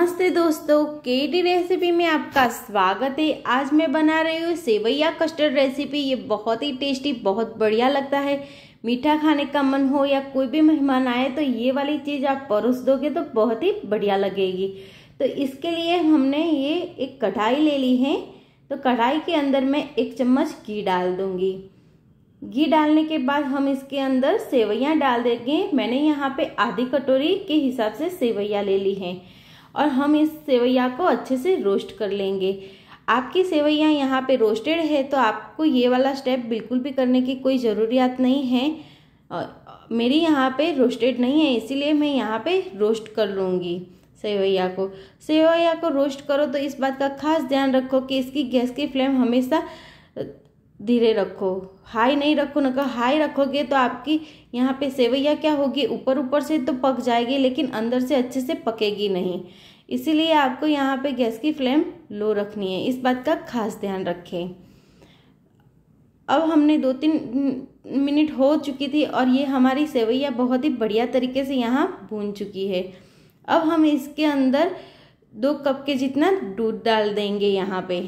नमस्ते दोस्तों D recipe में आपका स्वागत है आज मैं बना रही हूँ सेवैया कस्टर्ड रेसिपी ये बहुत ही टेस्टी बहुत बढ़िया लगता है मीठा खाने का मन हो या कोई भी मेहमान आए तो ये वाली चीज़ आप परोस दोगे तो बहुत ही बढ़िया लगेगी तो इसके लिए हमने ये एक कढ़ाई ले ली है तो कढ़ाई के अंदर मैं एक चम्मच घी डाल दूँगी घी डालने के बाद हम इसके अंदर सेवैयाँ डाल देंगे मैंने यहाँ पे आधी कटोरी के हिसाब से सेवैयाँ ले ली हैं और हम इस सेवैया को अच्छे से रोस्ट कर लेंगे आपकी सेवैया यहाँ पे रोस्टेड है तो आपको ये वाला स्टेप बिल्कुल भी करने की कोई ज़रूरियात नहीं है मेरी यहाँ पे रोस्टेड नहीं है इसीलिए मैं यहाँ पे रोस्ट कर लूँगी सेवैया को सेवैया को रोस्ट करो तो इस बात का खास ध्यान रखो कि इसकी गैस की फ्लेम हमेशा धीरे रखो हाई नहीं रखो ना हाई रखोगे तो आपकी यहाँ पे सेवैया क्या होगी ऊपर ऊपर से तो पक जाएगी लेकिन अंदर से अच्छे से पकेगी नहीं इसीलिए आपको यहाँ पे गैस की फ्लेम लो रखनी है इस बात का खास ध्यान रखें अब हमने दो तीन मिनट हो चुकी थी और ये हमारी सेवैया बहुत ही बढ़िया तरीके से यहाँ भून चुकी है अब हम इसके अंदर दो कप के जितना दूध डाल देंगे यहाँ पर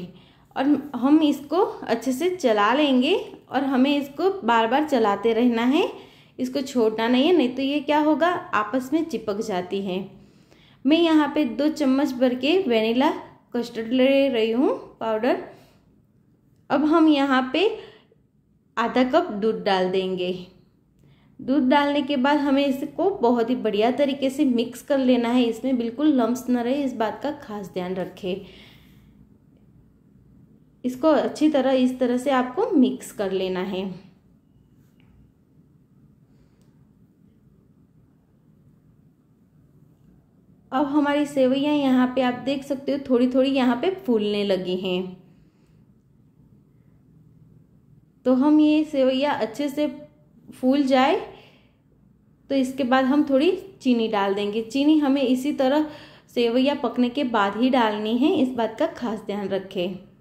और हम इसको अच्छे से चला लेंगे और हमें इसको बार बार चलाते रहना है इसको छोड़ना नहीं है नहीं तो ये क्या होगा आपस में चिपक जाती है मैं यहाँ पे दो चम्मच भर के वेनिला कस्टर्ड ले रही हूँ पाउडर अब हम यहाँ पे आधा कप दूध डाल देंगे दूध डालने के बाद हमें इसको बहुत ही बढ़िया तरीके से मिक्स कर लेना है इसमें बिल्कुल लम्स न रहे इस बात का खास ध्यान रखें इसको अच्छी तरह इस तरह से आपको मिक्स कर लेना है अब हमारी सेवैयाँ यहाँ पे आप देख सकते हो थोड़ी थोड़ी यहाँ पे फूलने लगी हैं तो हम ये सेवैया अच्छे से फूल जाए तो इसके बाद हम थोड़ी चीनी डाल देंगे चीनी हमें इसी तरह सेवैया पकने के बाद ही डालनी है इस बात का खास ध्यान रखें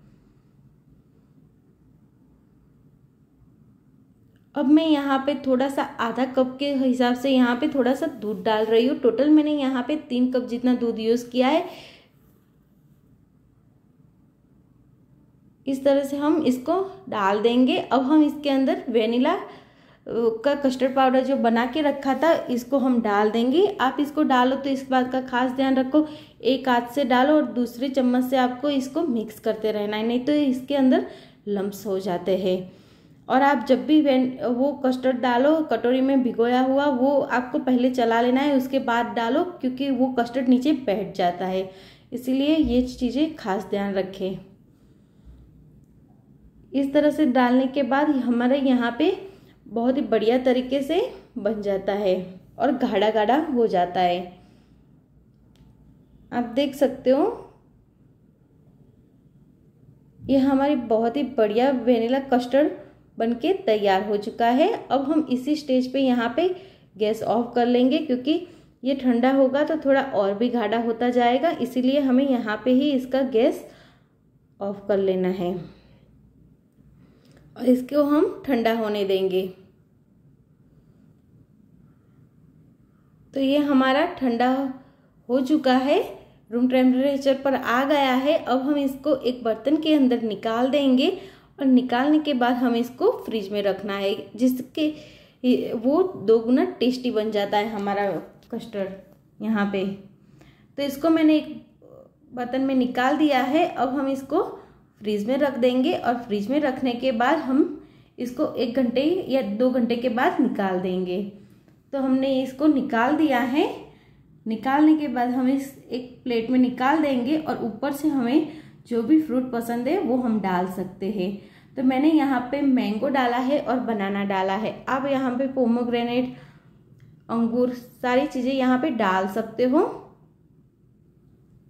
अब मैं यहाँ पे थोड़ा सा आधा कप के हिसाब से यहाँ पे थोड़ा सा दूध डाल रही हूँ टोटल मैंने यहाँ पे तीन कप जितना दूध यूज़ किया है इस तरह से हम इसको डाल देंगे अब हम इसके अंदर वेनिला का कस्टर्ड पाउडर जो बना के रखा था इसको हम डाल देंगे आप इसको डालो तो इस बात का खास ध्यान रखो एक हाथ से डालो और दूसरे चम्मच से आपको इसको मिक्स करते रहना है नहीं तो इसके अंदर लम्स हो जाते हैं और आप जब भी वो कस्टर्ड डालो कटोरी में भिगोया हुआ वो आपको पहले चला लेना है उसके बाद डालो क्योंकि वो कस्टर्ड नीचे बैठ जाता है इसीलिए ये चीज़ें खास ध्यान रखें इस तरह से डालने के बाद हमारे यहाँ पे बहुत ही बढ़िया तरीके से बन जाता है और गाढ़ा गाढ़ा हो जाता है आप देख सकते हो ये हमारी बहुत ही बढ़िया वेनिला कस्टर्ड बनके तैयार हो चुका है अब हम इसी स्टेज पे यहाँ पे गैस ऑफ कर लेंगे क्योंकि ये ठंडा होगा तो थोड़ा और भी घाढ़ा होता जाएगा इसीलिए हमें यहाँ पे ही इसका गैस ऑफ कर लेना है और इसको हम ठंडा होने देंगे तो ये हमारा ठंडा हो चुका है रूम टेम्परेचर पर आ गया है अब हम इसको एक बर्तन के अंदर निकाल देंगे और निकालने के बाद हमें इसको फ्रिज में रखना है जिसके वो दोगुना टेस्टी बन जाता है हमारा कस्टर्ड यहाँ पे तो इसको मैंने एक बर्तन में निकाल दिया है अब हम इसको फ्रिज में रख देंगे और फ्रीज में रखने के बाद हम इसको एक घंटे या दो घंटे के बाद निकाल देंगे तो हमने इसको निकाल दिया है निकालने के बाद हम इस एक प्लेट में निकाल देंगे और ऊपर से हमें जो भी फ्रूट पसंद है वो हम डाल सकते हैं तो मैंने यहाँ पे मैंगो डाला है और बनाना डाला है आप यहाँ पे पोमोग्रेनेट अंगूर सारी चीज़ें यहाँ पे डाल सकते हो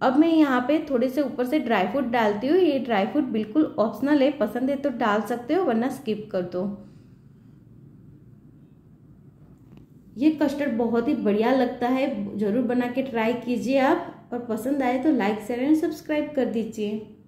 अब मैं यहाँ पे थोड़े से ऊपर से ड्राई फ्रूट डालती हूँ ये ड्राई फ्रूट बिल्कुल ऑप्शनल है पसंद है तो डाल सकते हो वरना स्किप कर दो ये कस्टर्ड बहुत ही बढ़िया लगता है ज़रूर बना के ट्राई कीजिए आप और पसंद आए तो लाइक शेयर एंड सब्सक्राइब कर दीजिए